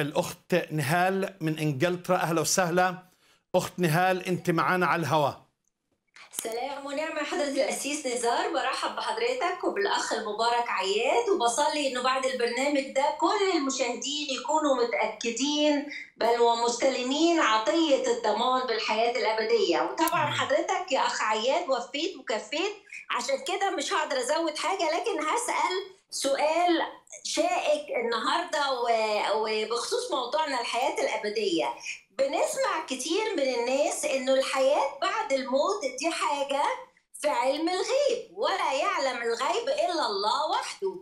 الأخت نهال من إنجلترا أهلا وسهلا أخت نهال أنت معنا على الهواء سلام ونعمة حضرة الأسيس نزار برحب بحضرتك وبالأخ المبارك عياد وبصلي إنه بعد البرنامج ده كل المشاهدين يكونوا متأكدين بل ومستلمين عطية الضمان بالحياة الأبدية وطبعا حضرتك يا أخ عياد وفيت وكفيت عشان كده مش هقدر ازود حاجه لكن هسال سؤال شائك النهارده وبخصوص موضوعنا الحياه الابديه بنسمع كتير من الناس انه الحياه بعد الموت دي حاجه في علم الغيب ولا يعلم الغيب الا الله وحده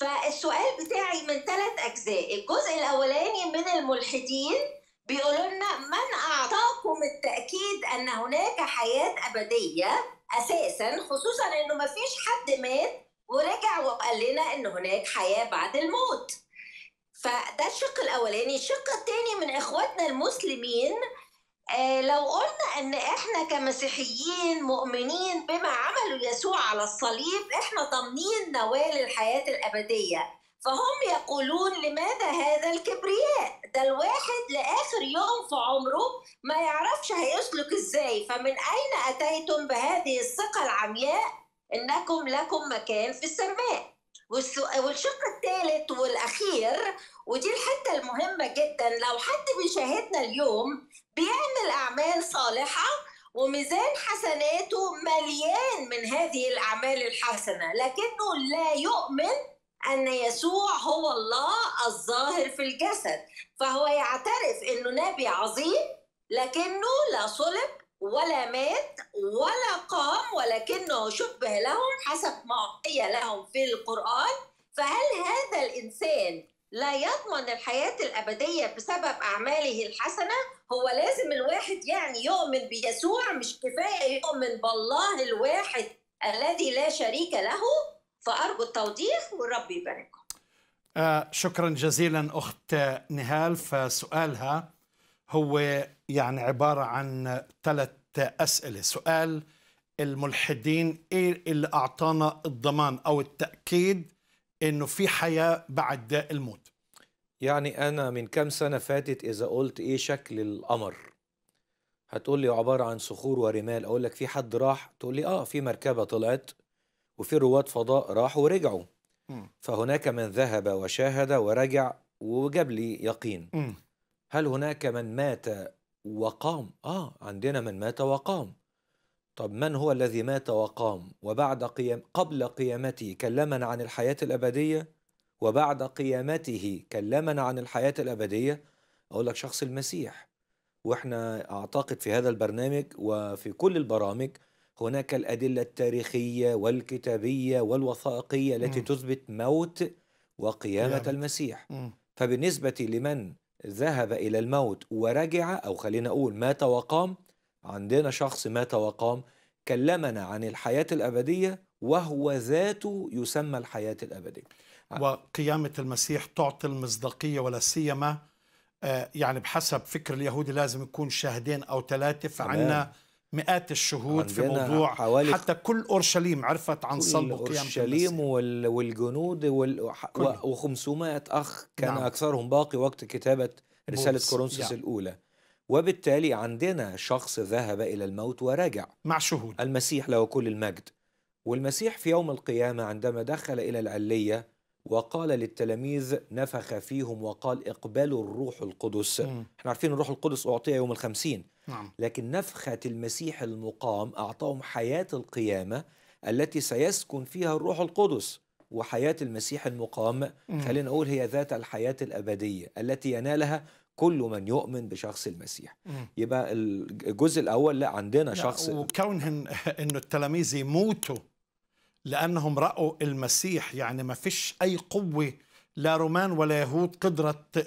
فالسؤال بتاعي من ثلاث اجزاء الجزء الاولاني من الملحدين بيقولوا لنا من اعطى التاكيد ان هناك حياه ابديه اساسا خصوصا انه ما فيش حد مات ورجع وقال لنا ان هناك حياه بعد الموت فده الشق الاولاني الشق الثاني من اخواتنا المسلمين آه، لو قلنا ان احنا كمسيحيين مؤمنين بما عمله يسوع على الصليب احنا ضامنين نوال الحياه الابديه فهم يقولون لماذا هذا الكبرياء ده الواحد لآخر يوم في عمره ما يعرفش هيسلك إزاي فمن أين أتيتم بهذه الثقة العمياء إنكم لكم مكان في السماء والشق الثالث والأخير ودي الحتة المهمة جدا لو حد بيشاهدنا اليوم بيعمل أعمال صالحة وميزان حسناته مليان من هذه الأعمال الحسنة لكنه لا يؤمن أن يسوع هو الله الظاهر في الجسد فهو يعترف أنه نبي عظيم لكنه لا صلب ولا مات ولا قام ولكنه شبه لهم حسب ما أعطي لهم في القرآن فهل هذا الإنسان لا يضمن الحياة الأبدية بسبب أعماله الحسنة هو لازم الواحد يعني يؤمن بيسوع مش كفاية يؤمن بالله الواحد الذي لا شريك له فأرجو التوضيح والرب يبارككم آه شكرا جزيلا أخت نهال فسؤالها هو يعني عبارة عن ثلاث أسئلة سؤال الملحدين إيه اللي أعطانا الضمان أو التأكيد أنه في حياة بعد الموت يعني أنا من كام سنة فاتت إذا قلت إيه شكل القمر هتقول لي عبارة عن صخور ورمال أقول لك في حد راح تقول لي آه في مركبة طلعت وفي رواد فضاء راحوا ورجعوا م. فهناك من ذهب وشاهد ورجع وجاب لي يقين م. هل هناك من مات وقام اه عندنا من مات وقام طب من هو الذي مات وقام وبعد قيام قبل قيامته كلمنا عن الحياة الأبدية وبعد قيامته كلمنا عن الحياة الأبدية أقول لك شخص المسيح وإحنا أعتقد في هذا البرنامج وفي كل البرامج هناك الادله التاريخيه والكتابيه والوثائقيه التي م. تثبت موت وقيامه يعني. المسيح م. فبالنسبه لمن ذهب الى الموت ورجع او خلينا اقول مات وقام عندنا شخص مات وقام كلمنا عن الحياه الابديه وهو ذاته يسمى الحياه الابديه آه. وقيامه المسيح تعطي المصداقيه ولا سيما آه، يعني بحسب فكر اليهودي لازم يكون شاهدين او ثلاثه فعنا مئات الشهود في موضوع حوالي حتى كل اورشليم عرفت عن صلب قيام اورشليم والجنود وال... و500 اخ كان نعم. اكثرهم باقي وقت كتابه رساله كورنثوس يعني. الاولى وبالتالي عندنا شخص ذهب الى الموت ورجع مع شهود المسيح له كل المجد والمسيح في يوم القيامه عندما دخل الى العليه وقال للتلاميذ نفخ فيهم وقال اقبلوا الروح القدس مم. احنا عارفين الروح القدس أعطي يوم الخمسين نعم. لكن نفخة المسيح المقام أعطاهم حياة القيامة التي سيسكن فيها الروح القدس وحياة المسيح المقام خلينا نقول هي ذات الحياة الأبدية التي ينالها كل من يؤمن بشخص المسيح مم. يبقى الجزء الأول لا عندنا لا شخص وكونهم أنه التلاميذ يموتوا لأنهم رأوا المسيح يعني ما فيش أي قوة لا رومان ولا يهود قدرت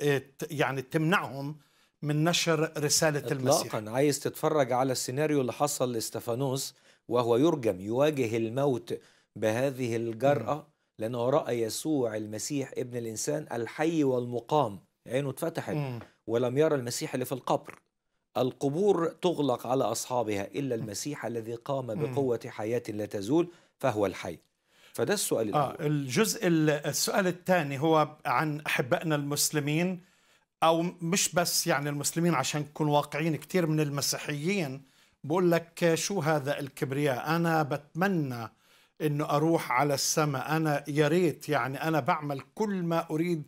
يعني تمنعهم من نشر رسالة إطلاقاً المسيح إطلاقا عايز تتفرج على السيناريو اللي حصل لاستفانوس وهو يرجم يواجه الموت بهذه الجرأة لأنه رأى يسوع المسيح ابن الإنسان الحي والمقام عينه اتفتحت ولم يرى المسيح اللي في القبر القبور تغلق على أصحابها إلا المسيح الذي قام بقوة حياة لا تزول فهو الحي فده السؤال آه، الأول. آه الجزء السؤال الثاني هو عن أحبائنا المسلمين أو مش بس يعني المسلمين عشان نكون واقعيين كثير من المسيحيين بقول لك شو هذا الكبرياء أنا بتمنى انه اروح على السماء انا يا ريت يعني انا بعمل كل ما اريد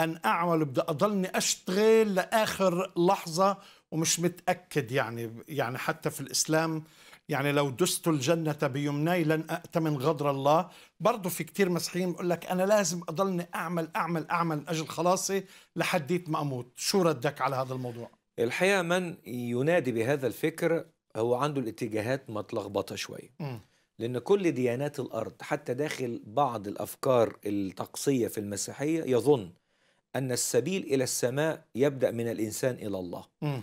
ان اعمل بدي اضلني اشتغل لاخر لحظه ومش متأكد يعني يعني حتى في الإسلام يعني لو دست الجنة بيمناي لن أأتمن غدر الله برضه في كتير مسيحيين بقول لك أنا لازم أضلني أعمل أعمل أعمل أجل خلاصي لحديت ما أموت شو ردك على هذا الموضوع؟ الحقيقة من ينادي بهذا الفكر هو عنده الاتجاهات متلخبطة شوية م. لأن كل ديانات الأرض حتى داخل بعض الأفكار الطقسية في المسيحية يظن أن السبيل إلى السماء يبدأ من الإنسان إلى الله م.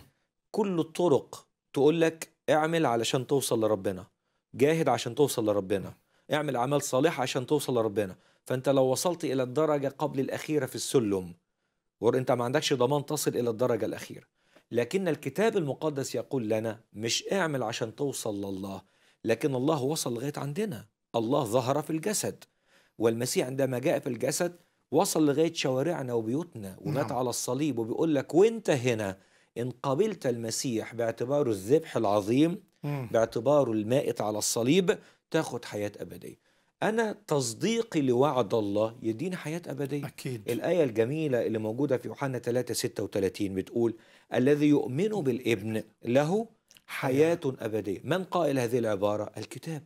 كل الطرق تقول لك اعمل علشان توصل لربنا جاهد عشان توصل لربنا اعمل اعمال صالحه عشان توصل لربنا فانت لو وصلت الى الدرجه قبل الاخيره في السلم وانت ما عندكش ضمان تصل الى الدرجه الاخيره لكن الكتاب المقدس يقول لنا مش اعمل عشان توصل لله لكن الله وصل لغايه عندنا الله ظهر في الجسد والمسيح عندما جاء في الجسد وصل لغايه شوارعنا وبيوتنا ومات نعم. على الصليب وبيقول لك وانت هنا إن قبلت المسيح باعتباره الذبح العظيم باعتباره المائت على الصليب تاخد حياة أبدية أنا تصديقي لوعد الله يديني حياة أبدية أكيد. الآية الجميلة اللي موجودة في يوحنا 3 36 بتقول الذي يؤمن بالابن له حياة أبدية من قائل هذه العبارة؟ الكتاب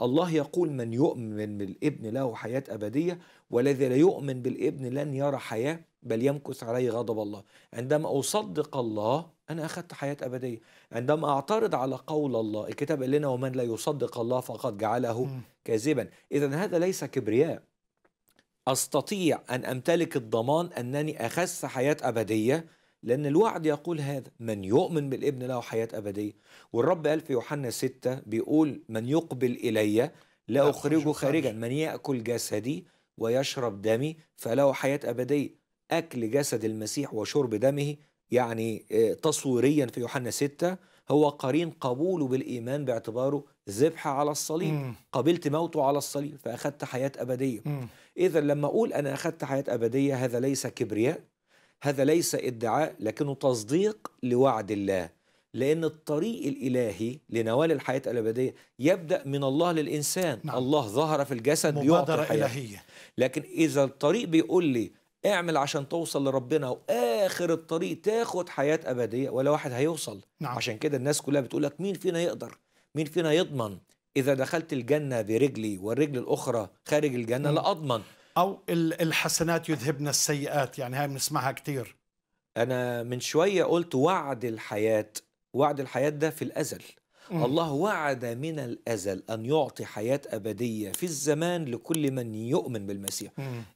الله يقول من يؤمن بالابن له حياة أبدية والذي لا يؤمن بالابن لن يرى حياة بل يمكث علي غضب الله عندما أصدق الله أنا أخذت حياة أبدية عندما أعترض على قول الله الكتاب قال لنا ومن لا يصدق الله فقد جعله كاذبا إذا هذا ليس كبرياء أستطيع أن أمتلك الضمان أنني أخذت حياة أبدية لأن الوعد يقول هذا من يؤمن بالابن له حياة أبدية والرب قال في يوحنا 6 بيقول من يقبل إلي لا أخرجه خارجا من يأكل جسدي ويشرب دمي فله حياة أبدية أكل جسد المسيح وشرب دمه يعني آه، تصويريا في يوحنا 6 هو قرين قبوله بالإيمان باعتباره ذبح على الصليب مم. قبلت موته على الصليب فأخذت حياة أبدية إذا لما أقول أنا أخذت حياة أبدية هذا ليس كبرياء هذا ليس ادعاء لكنه تصديق لوعد الله لأن الطريق الإلهي لنوال الحياة الأبدية يبدأ من الله للإنسان نعم. الله ظهر في الجسد مبادرة إلهية لكن إذا الطريق بيقول لي اعمل عشان توصل لربنا واخر الطريق تاخد حياه ابديه ولا واحد هيوصل نعم. عشان كده الناس كلها بتقول لك مين فينا يقدر مين فينا يضمن اذا دخلت الجنه برجلي والرجل الاخرى خارج الجنه لا اضمن او الحسنات يذهبن السيئات يعني هاي بنسمعها كثير انا من شويه قلت وعد الحياه وعد الحياه ده في الازل الله وعد من الأزل أن يعطي حياة أبدية في الزمان لكل من يؤمن بالمسيح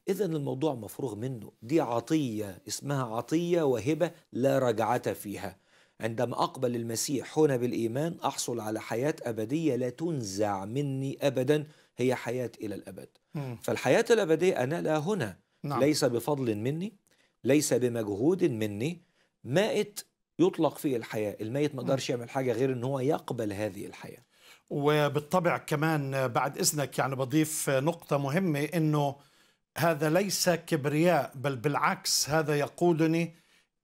إذا الموضوع مفروغ منه دي عطية اسمها عطية وهبة لا رجعة فيها عندما أقبل المسيح هنا بالإيمان أحصل على حياة أبدية لا تنزع مني أبدا هي حياة إلى الأبد فالحياة الأبدية أنا لا هنا نعم. ليس بفضل مني ليس بمجهود مني مائت يطلق فيه الحياه الميت ما قدرش يعمل حاجه غير ان هو يقبل هذه الحياه وبالطبع كمان بعد اذنك يعني بضيف نقطه مهمه انه هذا ليس كبرياء بل بالعكس هذا يقودني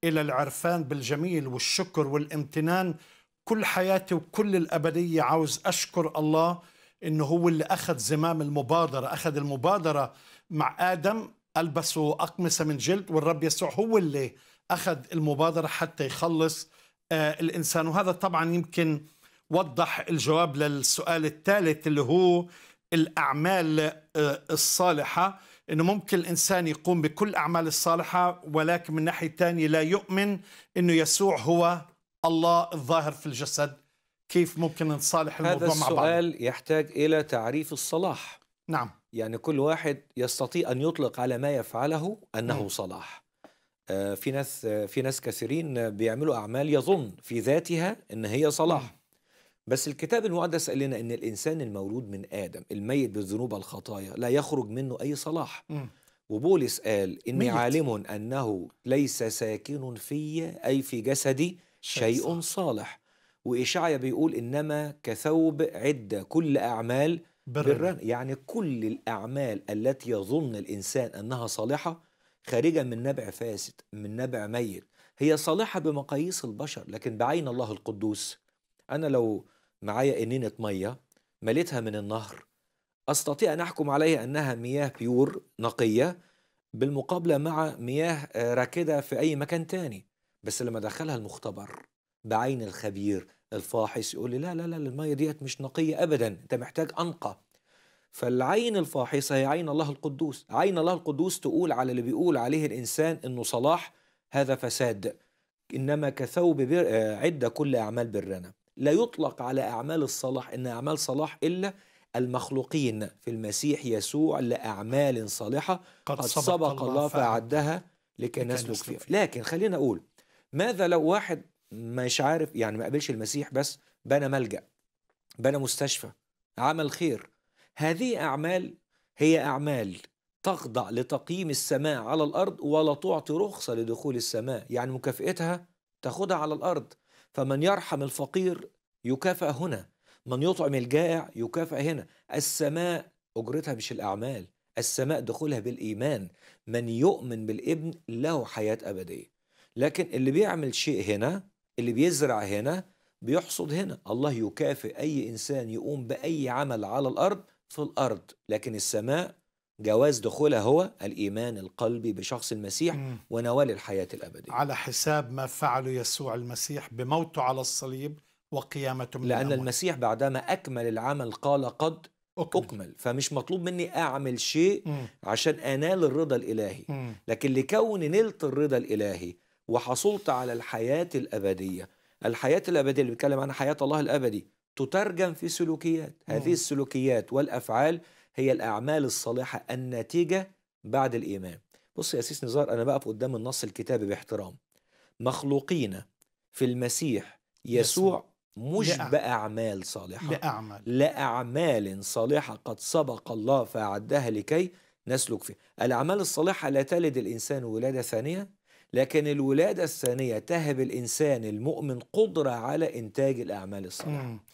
الى العرفان بالجميل والشكر والامتنان كل حياتي وكل الابديه عاوز اشكر الله انه هو اللي اخذ زمام المبادره اخذ المبادره مع ادم البسوا اقمصه من جلد والرب يسوع هو اللي اخذ المبادره حتى يخلص آه، الانسان وهذا طبعا يمكن وضح الجواب للسؤال الثالث اللي هو الاعمال آه، الصالحه انه ممكن الانسان يقوم بكل الاعمال الصالحه ولكن من ناحيه ثانيه لا يؤمن انه يسوع هو الله الظاهر في الجسد كيف ممكن نصالح الموضوع مع بعض هذا السؤال يحتاج الى تعريف الصلاح نعم يعني كل واحد يستطيع ان يطلق على ما يفعله انه م. صلاح آه، في ناس آه، في ناس كثيرين بيعملوا اعمال يظن في ذاتها ان هي صلاح بس الكتاب المقدس قال لنا ان الانسان المولود من ادم الميت بالذنوب والخطايا لا يخرج منه اي صلاح وبولس قال اني عالم انه ليس ساكن في اي في جسدي شيء صالح وإشعيا بيقول إنما كثوب عدة كل أعمال برا يعني كل الأعمال التي يظن الإنسان أنها صالحة خارجة من نبع فاسد من نبع ميت هي صالحة بمقاييس البشر لكن بعين الله القدوس أنا لو معايا إنينة مية مليتها من النهر أستطيع أن أحكم عليها أنها مياه بيور نقية بالمقابلة مع مياه آه، راكدة في أي مكان تاني بس لما دخلها المختبر بعين الخبير الفاحص يقول لي لا لا لا المية ديت مش نقية أبدا أنت محتاج أنقى فالعين الفاحصة هي عين الله القدوس عين الله القدوس تقول على اللي بيقول عليه الإنسان إنه صلاح هذا فساد إنما كثوب بر... عدة كل أعمال برنا لا يطلق على أعمال الصلاح إن أعمال صلاح إلا المخلوقين في المسيح يسوع لأعمال صالحة قد, قد سبق, سبق الله فأعدها لكي نسلك فيها لكن خلينا أقول ماذا لو واحد مش عارف يعني ما قابلش المسيح بس بنى ملجأ بنى مستشفى عمل خير هذه أعمال هي أعمال تخضع لتقييم السماء على الأرض ولا تعطي رخصة لدخول السماء يعني مكافئتها تاخدها على الأرض فمن يرحم الفقير يكافأ هنا من يطعم الجائع يكافأ هنا السماء أجرتها مش الأعمال السماء دخولها بالإيمان من يؤمن بالابن له حياة أبدية لكن اللي بيعمل شيء هنا اللي بيزرع هنا بيحصد هنا الله يكافئ أي إنسان يقوم بأي عمل على الأرض في الأرض لكن السماء جواز دخولها هو الإيمان القلبي بشخص المسيح ونوال الحياة الأبدية على حساب ما فعله يسوع المسيح بموته على الصليب وقيامته من لأن الأموات. المسيح بعدما أكمل العمل قال قد أكمل. أكمل فمش مطلوب مني أعمل شيء مم. عشان أنال الرضا الإلهي مم. لكن لكون نلت الرضا الإلهي وحصلت على الحياة الأبدية الحياة الأبدية اللي بيتكلم عنها حياة الله الأبدي تترجم في سلوكيات هذه السلوكيات والأفعال هي الأعمال الصالحة الناتجة بعد الإيمان بص يا سيس نزار أنا بقف قدام النص الكتابي باحترام مخلوقين في المسيح يسوع مش لأعمال. بأعمال صالحة لأعمال لأعمال صالحة قد سبق الله فأعدها لكي نسلك فيها الأعمال الصالحة لا تلد الإنسان ولادة ثانية لكن الولادة الثانية تهب الإنسان المؤمن قدرة على إنتاج الأعمال الصالحة